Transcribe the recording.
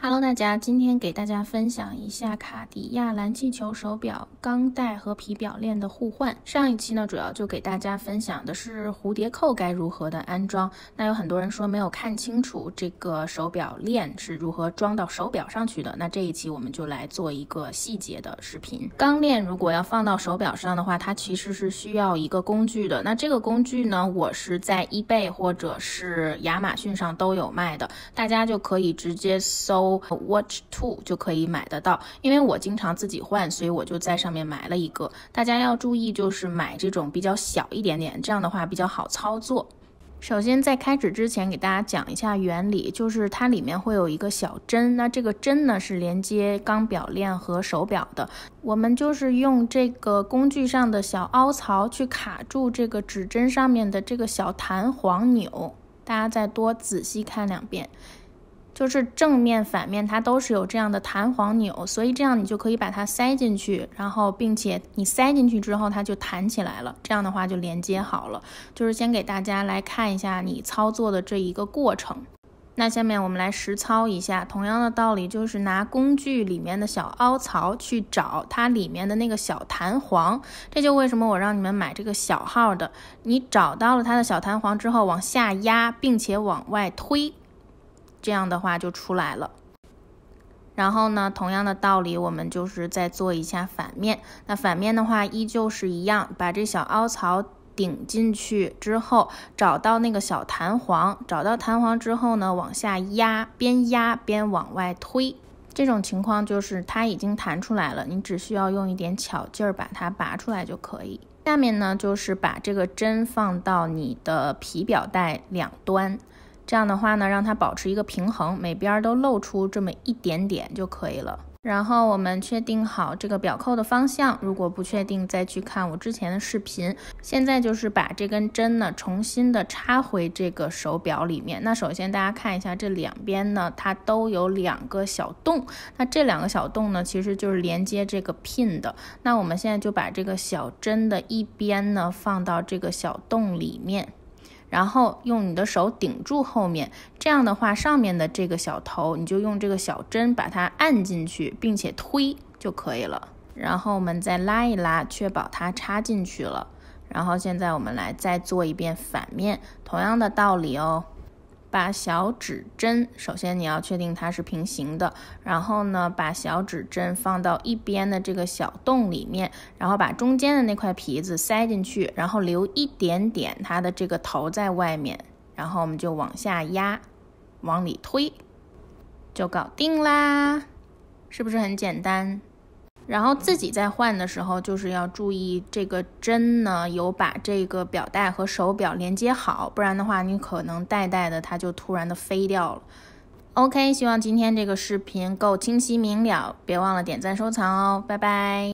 Hello，大家，今天给大家分享一下卡地亚蓝气球手表钢带和皮表链的互换。上一期呢，主要就给大家分享的是蝴蝶扣该如何的安装。那有很多人说没有看清楚这个手表链是如何装到手表上去的。那这一期我们就来做一个细节的视频。钢链如果要放到手表上的话，它其实是需要一个工具的。那这个工具呢，我是在 eBay 或者是亚马逊上都有卖的，大家就可以直接搜。Watch Two 就可以买得到，因为我经常自己换，所以我就在上面买了一个。大家要注意，就是买这种比较小一点点，这样的话比较好操作。首先在开始之前，给大家讲一下原理，就是它里面会有一个小针，那这个针呢是连接钢表链和手表的。我们就是用这个工具上的小凹槽去卡住这个指针上面的这个小弹簧钮，大家再多仔细看两遍。就是正面反面，它都是有这样的弹簧钮，所以这样你就可以把它塞进去，然后并且你塞进去之后，它就弹起来了。这样的话就连接好了。就是先给大家来看一下你操作的这一个过程。那下面我们来实操一下，同样的道理，就是拿工具里面的小凹槽去找它里面的那个小弹簧。这就为什么我让你们买这个小号的。你找到了它的小弹簧之后，往下压，并且往外推。这样的话就出来了。然后呢，同样的道理，我们就是再做一下反面。那反面的话，依旧是一样，把这小凹槽顶进去之后，找到那个小弹簧，找到弹簧之后呢，往下压，边压边往外推。这种情况就是它已经弹出来了，你只需要用一点巧劲儿把它拔出来就可以。下面呢，就是把这个针放到你的皮表带两端。这样的话呢，让它保持一个平衡，每边都露出这么一点点就可以了。然后我们确定好这个表扣的方向，如果不确定再去看我之前的视频。现在就是把这根针呢重新的插回这个手表里面。那首先大家看一下这两边呢，它都有两个小洞，那这两个小洞呢其实就是连接这个 pin 的。那我们现在就把这个小针的一边呢放到这个小洞里面。然后用你的手顶住后面，这样的话上面的这个小头，你就用这个小针把它按进去，并且推就可以了。然后我们再拉一拉，确保它插进去了。然后现在我们来再做一遍反面，同样的道理哦。把小指针，首先你要确定它是平行的，然后呢，把小指针放到一边的这个小洞里面，然后把中间的那块皮子塞进去，然后留一点点它的这个头在外面，然后我们就往下压，往里推，就搞定啦，是不是很简单？然后自己在换的时候，就是要注意这个针呢，有把这个表带和手表连接好，不然的话，你可能戴戴的它就突然的飞掉了。OK，希望今天这个视频够清晰明了，别忘了点赞收藏哦，拜拜。